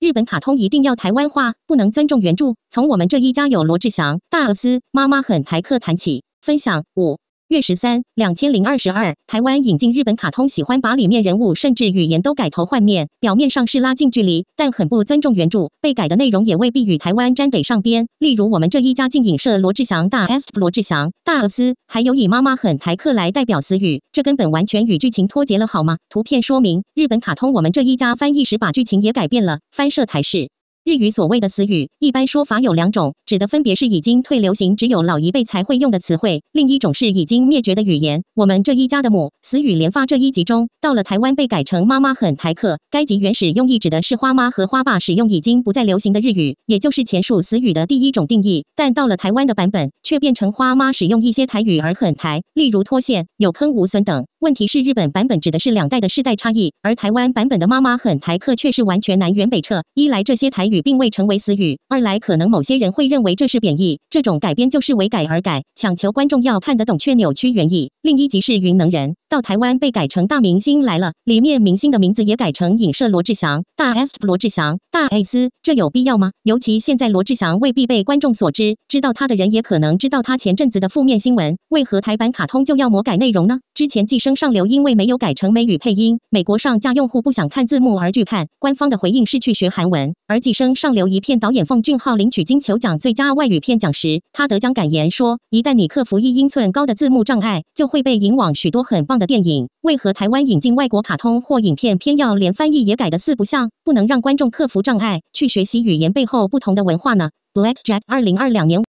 日本卡通一定要台湾化，不能尊重原著。从我们这一家有罗志祥、大儿子、妈妈很台客谈起，分享五。月十三，两千零二十二，台湾引进日本卡通，喜欢把里面人物甚至语言都改头换面，表面上是拉近距离，但很不尊重原著。被改的内容也未必与台湾沾得上边。例如我们这一家竟影射罗志祥大 S 罗志祥大 s，还有以妈妈很台客来代表词语，这根本完全与剧情脱节了，好吗？图片说明日本卡通，我们这一家翻译时把剧情也改变了，翻摄台式。日语所谓的死语，一般说法有两种，指的分别是已经退流行、只有老一辈才会用的词汇；另一种是已经灭绝的语言。我们这一家的母死语连发这一集中，到了台湾被改成“妈妈很台客”。该集原始用意指的是花妈和花爸使用已经不再流行的日语，也就是前述死语的第一种定义。但到了台湾的版本，却变成花妈使用一些台语而很台，例如脱线、有坑无损等。问题是日本版本指的是两代的世代差异，而台湾版本的妈妈很台客却是完全南辕北辙。一来这些台语并未成为死语，二来可能某些人会认为这是贬义，这种改编就是为改而改，强求观众要看得懂却扭曲原意。另一集是云能人。到台湾被改成大明星来了，里面明星的名字也改成影射罗志祥，大 S 罗志祥，大 S，这有必要吗？尤其现在罗志祥未必被观众所知，知道他的人也可能知道他前阵子的负面新闻。为何台版卡通就要魔改内容呢？之前《寄生上流》因为没有改成美语配音，美国上架用户不想看字幕而拒看，官方的回应是去学韩文。而《寄生上流》一片导演奉俊昊领取金球奖最佳外语片奖时，他得奖感言说：“一旦你克服一英寸高的字幕障碍，就会被引往许多很棒。”的电影为何台湾引进外国卡通或影片，偏要连翻译也改的四不像？不能让观众克服障碍去学习语言背后不同的文化呢？Black Jack 二零二两年。